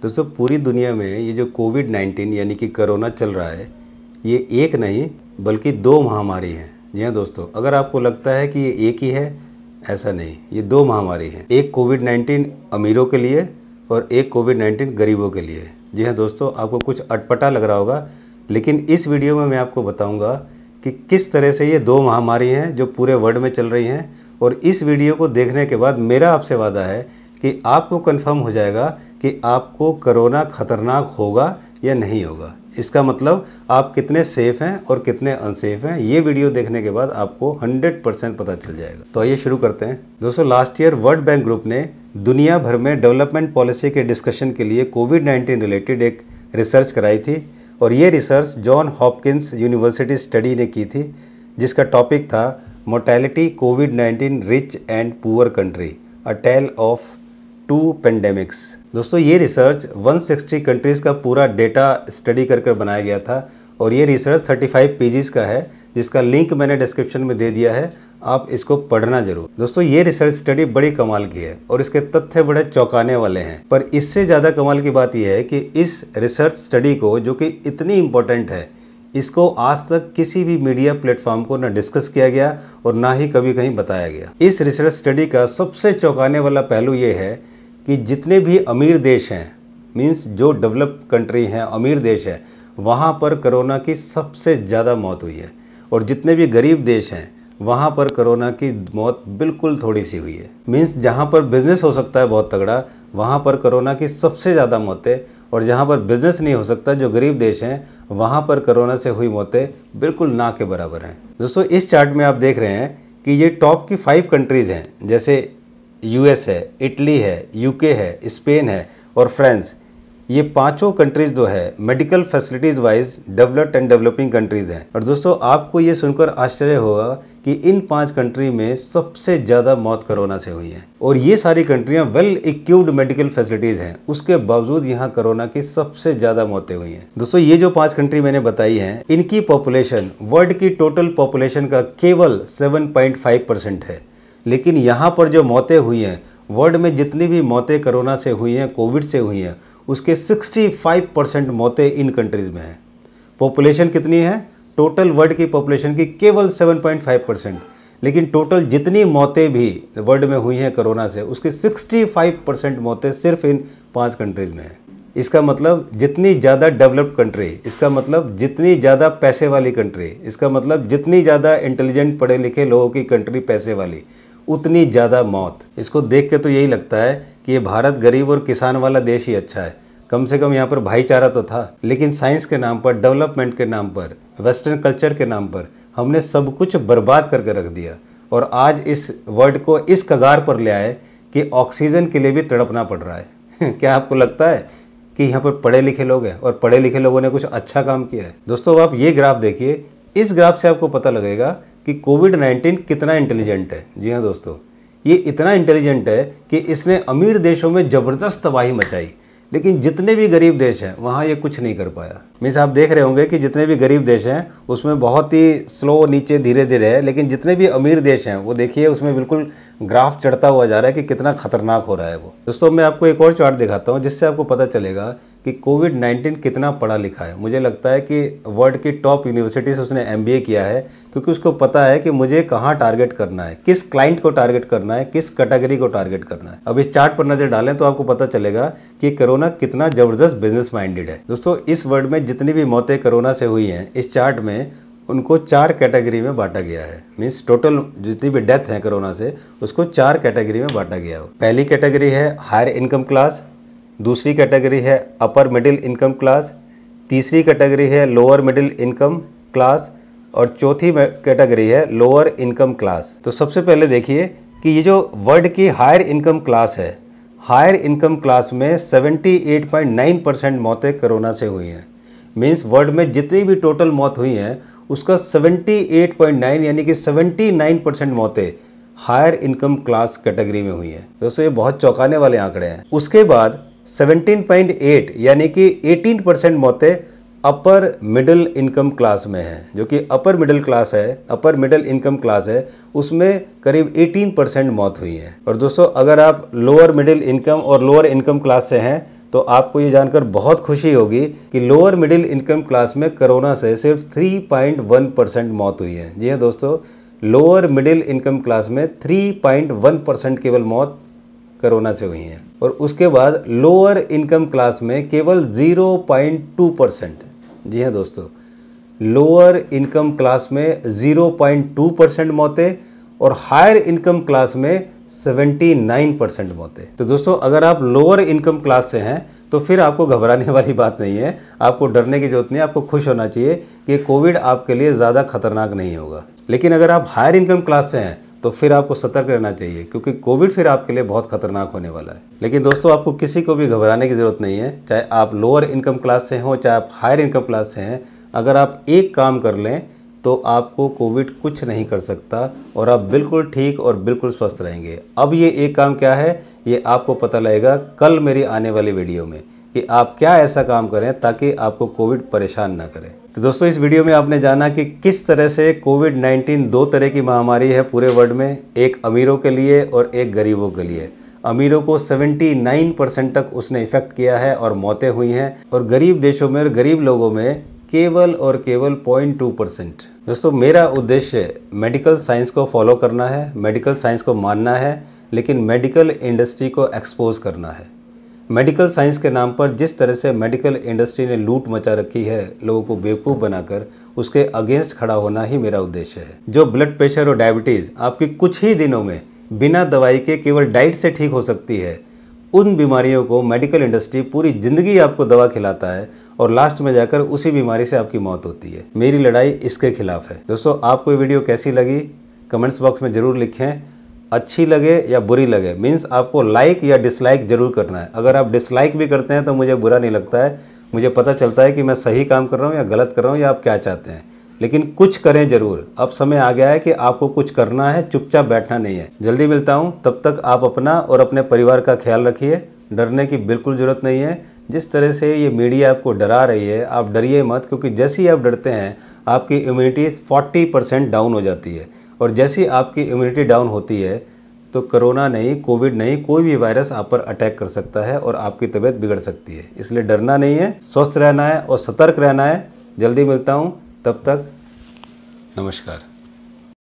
दोस्तों पूरी दुनिया में ये जो कोविड 19 यानी कि कोरोना चल रहा है ये एक नहीं बल्कि दो महामारी हैं जी हाँ दोस्तों अगर आपको लगता है कि ये एक ही है ऐसा नहीं ये दो महामारी हैं एक कोविड 19 अमीरों के लिए और एक कोविड 19 गरीबों के लिए जी हाँ दोस्तों आपको कुछ अटपटा लग रहा होगा लेकिन इस वीडियो में मैं आपको बताऊँगा कि किस तरह से ये दो महामारी हैं जो पूरे वर्ल्ड में चल रही हैं और इस वीडियो को देखने के बाद मेरा आपसे वादा है कि आपको कंफर्म हो जाएगा कि आपको कोरोना ख़तरनाक होगा या नहीं होगा इसका मतलब आप कितने सेफ़ हैं और कितने अनसेफ़ हैं ये वीडियो देखने के बाद आपको 100 परसेंट पता चल जाएगा तो आइए शुरू करते हैं दोस्तों last year World Bank Group ने दुनिया भर में डेवलपमेंट पॉलिसी के डिस्कशन के लिए कोविड 19 रिलेटेड एक रिसर्च कराई थी और ये research John Hopkins University study ने की थी जिसका टॉपिक था mortality COVID nineteen rich and poor country a tale of two pandemics दोस्तों ये रिसर्च 160 कंट्रीज़ का पूरा डेटा स्टडी कर कर बनाया गया था और ये रिसर्च 35 पेजेस का है जिसका लिंक मैंने डिस्क्रिप्शन में दे दिया है आप इसको पढ़ना जरूर दोस्तों ये रिसर्च स्टडी बड़ी कमाल की है और इसके तथ्य बड़े चौंकाने वाले हैं पर इससे ज़्यादा कमाल की बात यह है कि इस रिसर्च स्टडी को जो कि इतनी इम्पोर्टेंट है इसको आज तक किसी भी मीडिया प्लेटफॉर्म को ना डिस्कस किया गया और ना ही कभी कहीं बताया गया इस रिसर्च स्टडी का सबसे चौंकाने वाला पहलू ये है कि जितने भी अमीर देश हैं मीन्स जो डेवलप कंट्री हैं अमीर देश है वहाँ पर कोरोना की सबसे ज़्यादा मौत हुई है और जितने भी गरीब देश हैं वहाँ पर कोरोना की मौत बिल्कुल थोड़ी सी हुई है मीन्स जहाँ पर बिज़नेस हो सकता है बहुत तगड़ा वहाँ पर कोरोना की सबसे ज़्यादा मौतें और जहाँ पर बिज़नेस नहीं हो सकता जो गरीब देश हैं वहाँ पर कोरोना से हुई मौतें बिल्कुल ना के बराबर हैं दोस्तों इस चार्ट में आप देख रहे हैं कि ये टॉप की फाइव कंट्रीज़ हैं जैसे यूएस है इटली है यूके है स्पेन है और फ्रांस ये पांचों कंट्रीज़ जो है medical facilities wise developed and developing countries हैं और दोस्तों आपको ये सुनकर आश्चर्य होगा कि इन पांच कंट्री में सबसे ज़्यादा मौत कोरोना से हुई है और ये सारी कंट्रियाँ वेल इक्विप्ड मेडिकल फैसिलिटीज़ हैं उसके बावजूद यहाँ कोरोना की सबसे ज़्यादा मौतें हुई हैं दोस्तों ये जो पाँच कंट्री मैंने बताई हैं इनकी पॉपुलेशन वर्ल्ड की टोटल पॉपुलेशन का केवल सेवन परसेंट है लेकिन यहाँ पर जो मौतें हुई हैं वर्ल्ड में जितनी भी मौतें कोरोना से हुई हैं कोविड से हुई हैं उसके 65 परसेंट मौतें इन कंट्रीज़ में हैं पॉपुलेशन कितनी है टोटल वर्ल्ड की पॉपुलेशन की केवल 7.5 परसेंट लेकिन टोटल जितनी मौतें भी वर्ल्ड में हुई हैं कोरोना से उसकी 65 परसेंट मौतें सिर्फ इन पांच कंट्रीज़ में हैं इसका मतलब जितनी ज़्यादा डेवलप्ड कंट्री इसका मतलब जितनी ज़्यादा पैसे वाली कंट्री इसका मतलब जितनी ज़्यादा इंटेलिजेंट पढ़े लिखे लोगों की कंट्री पैसे वाली उतनी ज़्यादा मौत इसको देख के तो यही लगता है कि ये भारत गरीब और किसान वाला देश ही अच्छा है कम से कम यहाँ पर भाईचारा तो था लेकिन साइंस के नाम पर डेवलपमेंट के नाम पर वेस्टर्न कल्चर के नाम पर हमने सब कुछ बर्बाद करके रख दिया और आज इस वर्ल्ड को इस कगार पर ले आए कि ऑक्सीजन के लिए भी तड़पना पड़ रहा है क्या आपको लगता है कि यहाँ पर पढ़े लिखे लोग हैं और पढ़े लिखे लोगों ने कुछ अच्छा काम किया है दोस्तों आप ये ग्राफ देखिए इस ग्राफ से आपको पता लगेगा कि कोविड नाइन्टीन कितना इंटेलिजेंट है जी हाँ दोस्तों ये इतना इंटेलिजेंट है कि इसने अमीर देशों में ज़बरदस्त तबाही मचाई लेकिन जितने भी गरीब देश हैं वहाँ ये कुछ नहीं कर पाया मीन्स आप देख रहे होंगे कि जितने भी गरीब देश हैं उसमें बहुत ही स्लो नीचे धीरे धीरे है लेकिन जितने भी अमीर देश हैं वो देखिए उसमें बिल्कुल ग्राफ चढ़ता हुआ जा रहा है कि कितना खतरनाक हो रहा है वो दोस्तों मैं आपको एक और चार्ट दिखाता हूँ जिससे आपको पता चलेगा कि कोविड नाइन्टीन कितना पढ़ा लिखा है मुझे लगता है कि वर्ल्ड की टॉप यूनिवर्सिटी से उसने एम किया है क्योंकि उसको पता है कि मुझे कहाँ टारगेट करना है किस क्लाइंट को टारगेट करना है किस कैटेगरी को टारगेट करना है अब इस चार्ट पर नज़र डालें तो आपको पता चलेगा कि कोरोना कितना ज़बरदस्त बिजनेस माइंडेड है दोस्तों इस वर्ड में जितनी भी मौतें कोरोना से हुई हैं इस चार्ट में उनको चार कैटेगरी में बांटा गया है मीन्स टोटल जितनी भी डेथ हैं कोरोना से उसको चार कैटेगरी में बांटा गया हो पहली कैटेगरी है हायर इनकम क्लास दूसरी कैटेगरी है अपर मिडिल इनकम क्लास तीसरी कैटेगरी है लोअर मिडिल इनकम क्लास और चौथी कैटेगरी है लोअर इनकम क्लास तो सबसे पहले देखिए कि ये जो वर्ल्ड की हायर इनकम क्लास है हायर इनकम क्लास में 78.9 परसेंट मौतें कोरोना से हुई हैं मीन्स वर्ल्ड में जितनी भी टोटल मौत हुई हैं उसका 78.9 यानी कि 79 परसेंट मौतें हायर इनकम क्लास कैटेगरी में हुई हैं दोस्तों ये बहुत चौंकाने वाले आंकड़े हैं उसके बाद 17.8 यानी कि 18 परसेंट मौतें अपर मिडिल इनकम क्लास में हैं जो कि अपर मिडिल क्लास है अपर मिडिल इनकम क्लास है उसमें करीब 18 परसेंट मौत हुई है और दोस्तों अगर आप लोअर मिडिल इनकम और लोअर इनकम क्लास से हैं तो आपको ये जानकर बहुत खुशी होगी कि लोअर मिडिल इनकम क्लास में कोरोना से सिर्फ 3.1 परसेंट मौत हुई है जी हाँ दोस्तों लोअर मिडिल इनकम क्लास में 3.1 परसेंट केवल मौत कोरोना से हुई है और उसके बाद लोअर इनकम क्लास में केवल 0.2 परसेंट जी हाँ दोस्तों लोअर इनकम क्लास में 0.2 परसेंट मौतें और हायर इनकम क्लास में 79 परसेंट मौतें तो दोस्तों अगर आप लोअर इनकम क्लास से हैं तो फिर आपको घबराने वाली बात नहीं है आपको डरने की जरूरत नहीं है आपको खुश होना चाहिए कि कोविड आपके लिए ज़्यादा खतरनाक नहीं होगा लेकिन अगर आप हायर इनकम क्लास से हैं तो फिर आपको सतर्क रहना चाहिए क्योंकि कोविड फिर आपके लिए बहुत खतरनाक होने वाला है लेकिन दोस्तों आपको किसी को भी घबराने की ज़रूरत नहीं है चाहे आप लोअर इनकम क्लास से हों चाहे आप हायर इनकम क्लास से हैं अगर आप एक काम कर लें तो आपको कोविड कुछ नहीं कर सकता और आप बिल्कुल ठीक और बिल्कुल स्वस्थ रहेंगे अब ये एक काम क्या है ये आपको पता लगेगा कल मेरी आने वाली वीडियो में कि आप क्या ऐसा काम करें ताकि आपको कोविड परेशान ना करें तो दोस्तों इस वीडियो में आपने जाना कि किस तरह से कोविड 19 दो तरह की महामारी है पूरे वर्ल्ड में एक अमीरों के लिए और एक गरीबों के लिए अमीरों को 79 परसेंट तक उसने इफ़ेक्ट किया है और मौतें हुई हैं और गरीब देशों में और गरीब लोगों में केवल और केवल पॉइंट टू परसेंट दोस्तों मेरा उद्देश्य मेडिकल साइंस को फॉलो करना है मेडिकल साइंस को मानना है लेकिन मेडिकल इंडस्ट्री को एक्सपोज करना है मेडिकल साइंस के नाम पर जिस तरह से मेडिकल इंडस्ट्री ने लूट मचा रखी है लोगों को बेवकूफ़ बनाकर उसके अगेंस्ट खड़ा होना ही मेरा उद्देश्य है जो ब्लड प्रेशर और डायबिटीज़ आपकी कुछ ही दिनों में बिना दवाई के केवल डाइट से ठीक हो सकती है उन बीमारियों को मेडिकल इंडस्ट्री पूरी ज़िंदगी आपको दवा खिलाता है और लास्ट में जाकर उसी बीमारी से आपकी मौत होती है मेरी लड़ाई इसके खिलाफ है दोस्तों आपको ये वीडियो कैसी लगी कमेंट्स बॉक्स में ज़रूर लिखें अच्छी लगे या बुरी लगे मीन्स आपको लाइक या डिसलाइक ज़रूर करना है अगर आप डिसलाइक भी करते हैं तो मुझे बुरा नहीं लगता है मुझे पता चलता है कि मैं सही काम कर रहा हूँ या गलत कर रहा हूँ या आप क्या चाहते हैं लेकिन कुछ करें जरूर अब समय आ गया है कि आपको कुछ करना है चुपचाप बैठना नहीं है जल्दी मिलता हूँ तब तक आप अपना और अपने परिवार का ख्याल रखिए डरने की बिल्कुल ज़रूरत नहीं है जिस तरह से ये मीडिया आपको डरा रही है आप डरिए मत क्योंकि जैसे ही आप डरते हैं आपकी इम्यूनिटी 40 परसेंट डाउन हो जाती है और जैसी आपकी इम्यूनिटी डाउन होती है तो कोरोना नहीं कोविड नहीं कोई भी वायरस आप पर अटैक कर सकता है और आपकी तबीयत बिगड़ सकती है इसलिए डरना नहीं है स्वस्थ रहना है और सतर्क रहना है जल्दी मिलता हूँ तब तक नमस्कार